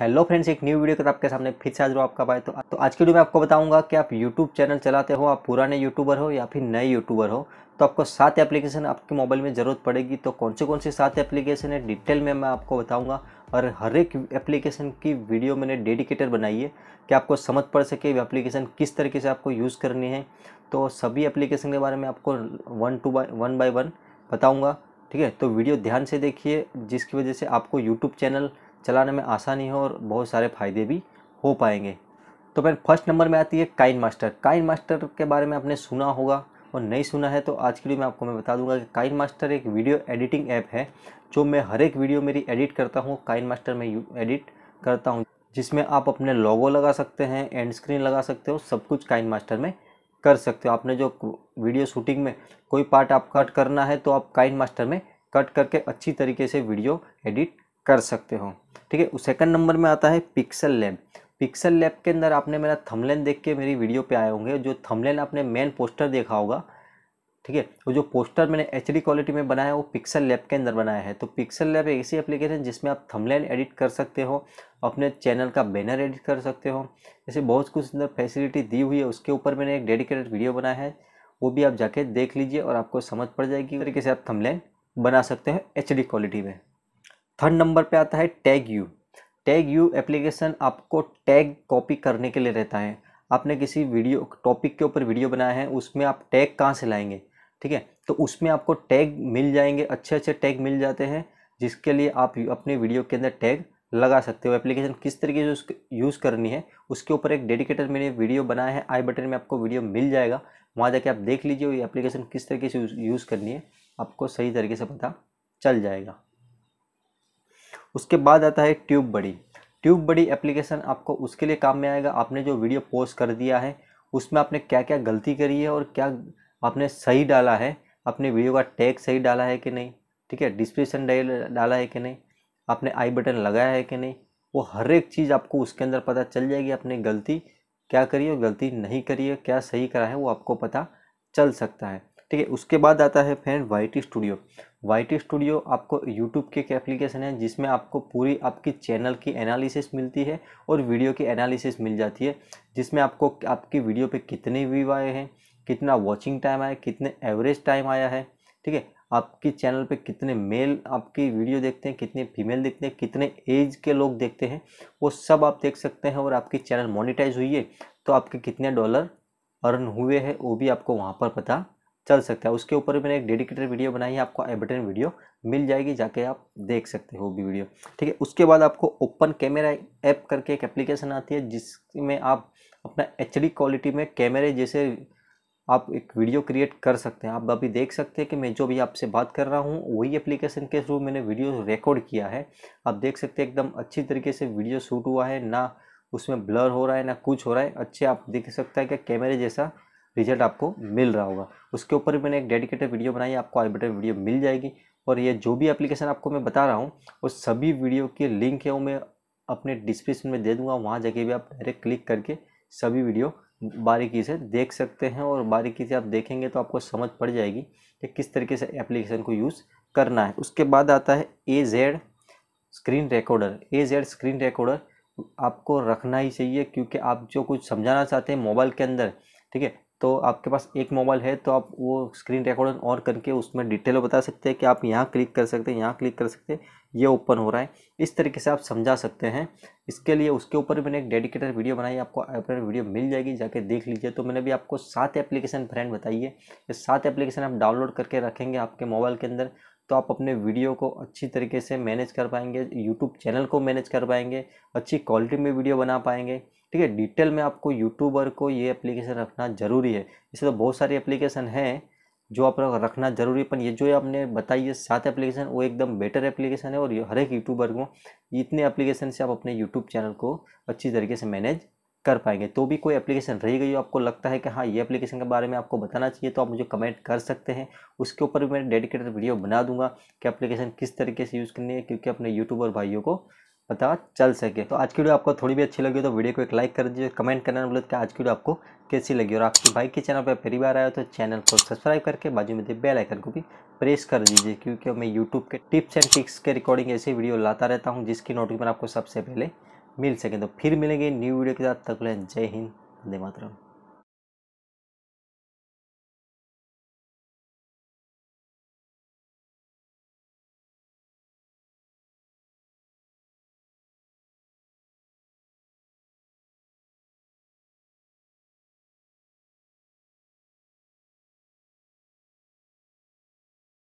hello friends एक new video के आपके सामने फिर से हाजिर आपका भाई तो, तो आज की वीडियो में आपको बताऊंगा कि आप यूट्यूब चैनल चलाते हो आप पुराने यूट्यूबर हो या फिर नए यूट्यूबर हो तो आपको सात एप्लीकेशन आपके मोबाइल में ज़रूरत पड़ेगी तो कौन से कौन से सात एप्लीकेशन है डिटेल में मैं आपको बताऊँगा और हर एक एप्लीकेशन की वीडियो मैंने डेडिकेटेड बनाई है कि आपको समझ पड़ सके एप्लीकेशन किस तरीके से आपको यूज़ करनी है तो सभी एप्लीकेशन के बारे में आपको one two by one by one बताऊँगा ठीक है तो वीडियो ध्यान से देखिए जिसकी वजह से आपको यूट्यूब चैनल चलाने में आसानी हो और बहुत सारे फ़ायदे भी हो पाएंगे तो फिर फर्स्ट नंबर में आती है काइन मास्टर काइन मास्टर के बारे में आपने सुना होगा और नहीं सुना है तो आज के लिए मैं आपको मैं बता दूंगा कि काइन मास्टर एक वीडियो एडिटिंग ऐप है जो मैं हर एक वीडियो मेरी एडिट करता हूँ काइन मास्टर में एडिट करता हूँ जिसमें आप अपने लॉगो लगा सकते हैं एंड स्क्रीन लगा सकते हो सब कुछ काइन मास्टर में कर सकते हो आपने जो वीडियो शूटिंग में कोई पार्ट आप कट करना है तो आप काइन मास्टर में कट करके अच्छी तरीके से वीडियो एडिट कर सकते हो ठीक है सेकंड नंबर में आता है पिक्सल लैब पिक्सल लैब के अंदर आपने मेरा थमलेन देख के मेरी वीडियो पे आए होंगे जो थमलेन आपने मेन पोस्टर देखा होगा ठीक है वो जो पोस्टर मैंने एच क्वालिटी में बनाया है वो पिक्सल लैब के अंदर बनाया है तो पिक्सल लैब एक ऐसी एप्लीकेशन जिसमें आप थमलेन एडिट कर सकते हो अपने चैनल का बैनर एडिट कर सकते हो ऐसे बहुत कुछ अंदर फैसिलिटी दी हुई है उसके ऊपर मैंने एक डेडिकेटेड वीडियो बनाया है वो भी आप जाके देख लीजिए और आपको समझ पड़ जाएगी तरीके से आप थमलेन बना सकते हो एच क्वालिटी में थर्ड नंबर पे आता है tag you tag you application आपको टैग कॉपी करने के लिए रहता है आपने किसी वीडियो टॉपिक के ऊपर वीडियो बनाया है उसमें आप टैग कहाँ से लाएंगे ठीक है तो उसमें आपको टैग मिल जाएंगे अच्छे अच्छे टैग मिल जाते हैं जिसके लिए आप अपने वीडियो के अंदर टैग लगा सकते हो एप्लीकेशन किस तरीके से यूज़ करनी है उसके ऊपर एक डेडिकेटेड मैंने वीडियो बनाया है आई बटन में आपको वीडियो मिल जाएगा वहाँ जाके आप देख लीजिए ये एप्लीकेशन किस तरीके से यूज़ करनी है आपको सही तरीके से पता चल जाएगा उसके बाद आता है ट्यूब बड़ी ट्यूब बड़ी एप्लीकेशन आपको उसके लिए काम में आएगा आपने जो वीडियो पोस्ट कर दिया है उसमें आपने क्या क्या गलती करी है और क्या आपने सही डाला है अपने वीडियो का टैग सही डाला है कि नहीं ठीक है डिस्क्रिप्शन डाला है कि नहीं आपने आई बटन लगाया है कि नहीं वो हर एक चीज़ आपको उसके अंदर पता चल जाएगी आपने गलती क्या करी है गलती नहीं करी है क्या सही करा है वो आपको पता चल सकता है ठीक है उसके बाद आता है फ्रेंड वाई टी स्टूडियो वाई टी स्टूडियो आपको यूट्यूब की एक एप्लीकेशन है जिसमें आपको पूरी आपकी चैनल की एनालिसिस मिलती है और वीडियो की एनालिसिस मिल जाती है जिसमें आपको आपकी वीडियो पे कितने व्यू आए हैं कितना वॉचिंग टाइम आया कितने एवरेज टाइम आया है ठीक है आपकी चैनल पे कितने मेल आपकी वीडियो देखते हैं कितने फीमेल देखते हैं कितने एज के लोग देखते हैं वो सब आप देख सकते हैं और आपकी चैनल मोनिटाइज हुई है तो आपके कितने डॉलर अर्न हुए हैं वो भी आपको वहाँ पर पता चल सकता है उसके ऊपर मैंने एक डेडिकेटेड वीडियो बनाई है आपको एबटन वीडियो मिल जाएगी जाके आप देख सकते हो भी वीडियो ठीक है उसके बाद आपको ओपन कैमरा ऐप करके एक एप्लीकेशन आती है जिसमें आप अपना एच क्वालिटी में कैमरे जैसे आप एक वीडियो क्रिएट कर सकते हैं आप अभी देख सकते हैं कि मैं जो भी आपसे बात कर रहा हूँ वही एप्लीकेशन के थ्रू मैंने वीडियो रिकॉर्ड किया है आप देख सकते हैं एकदम अच्छी तरीके से वीडियो शूट हुआ है ना उसमें ब्लर हो रहा है ना कुछ हो रहा है अच्छे आप देख सकते हैं कि कैमरे जैसा रिजल्ट आपको मिल रहा होगा उसके ऊपर मैंने एक डेडिकेटेड वीडियो बनाई आपको आर्बिटर वीडियो मिल जाएगी और ये जो भी एप्लीकेशन आपको मैं बता रहा हूँ उस सभी वीडियो के लिंक है वो मैं अपने डिस्क्रिप्शन में दे दूंगा वहाँ जाके भी आप डायरेक्ट क्लिक करके सभी वीडियो बारीकी से देख सकते हैं और बारीकी से आप देखेंगे तो आपको समझ पड़ जाएगी कि किस तरीके से एप्लीकेशन को यूज़ करना है उसके बाद आता है A Z screen recorder A Z screen recorder आपको रखना ही चाहिए क्योंकि आप जो कुछ समझाना चाहते हैं मोबाइल के अंदर ठीक है तो आपके पास एक मोबाइल है तो आप वो स्क्रीन रिकॉर्डर ऑन करके उसमें डिटेल बता सकते हैं कि आप यहाँ क्लिक कर सकते हैं यहाँ क्लिक कर सकते हैं ये ओपन हो रहा है इस तरीके से आप समझा सकते हैं इसके लिए उसके ऊपर मैंने एक डेडिकेटेड वीडियो बनाई आपको अपने वीडियो मिल जाएगी जाके देख लीजिए तो मैंने भी आपको सात एप्लीकेशन फ्रेंड बताइए ये सात एप्लीकेशन आप डाउनलोड करके रखेंगे आपके मोबाइल के अंदर तो आप अपने वीडियो को अच्छी तरीके से मैनेज कर पाएंगे यूट्यूब चैनल को मैनेज कर पाएंगे अच्छी क्वालिटी में वीडियो बना पाएंगे ठीक है डिटेल में आपको यूट्यूबर को ये एप्लीकेशन रखना ज़रूरी है इसलिए तो बहुत सारी एप्लीकेशन हैं जो आप रखना जरूरी है पर ये जो आपने बताई है सात एप्लीकेशन वो एकदम बेटर एप्लीकेशन है और हर एक यूट्यूबर को इतने एप्लीकेशन से आप अपने यूट्यूब चैनल को अच्छी तरीके से मैनेज कर पाएंगे तो भी कोई एप्लीकेशन रह गई हो आपको लगता है कि हाँ ये एप्लीकेशन के बारे में आपको बताना चाहिए तो आप मुझे कमेंट कर सकते हैं उसके ऊपर भी मैं डेडिकेटेड वीडियो बना दूंगा कि एप्लीकेशन किस तरीके से यूज़ करनी है क्योंकि अपने यूट्यूबर भाइयों को पता चल सके तो आज की वीडियो आपको थोड़ी भी अच्छी लगी तो वीडियो को एक लाइक कर दीजिए कमेंट करना बोले कि आज की वीडियो आपको कैसी लगी और आपकी भाई के चैनल पर पहली बार आया तो चैनल को सब्सक्राइब करके बाजू में बेल आइकन को भी प्रेस कर दीजिए क्योंकि मैं यूट्यूब के टिप्स एंड ट्रिक्स के रिकॉर्डिंग ऐसी वीडियो लाता रहता हूँ जिसकी नोटिफिकेशन आपको सबसे पहले मिल सके तो फिर मिलेंगे न्यू वीडियो के साथ तक जय हिंद धन्यवाद मातरम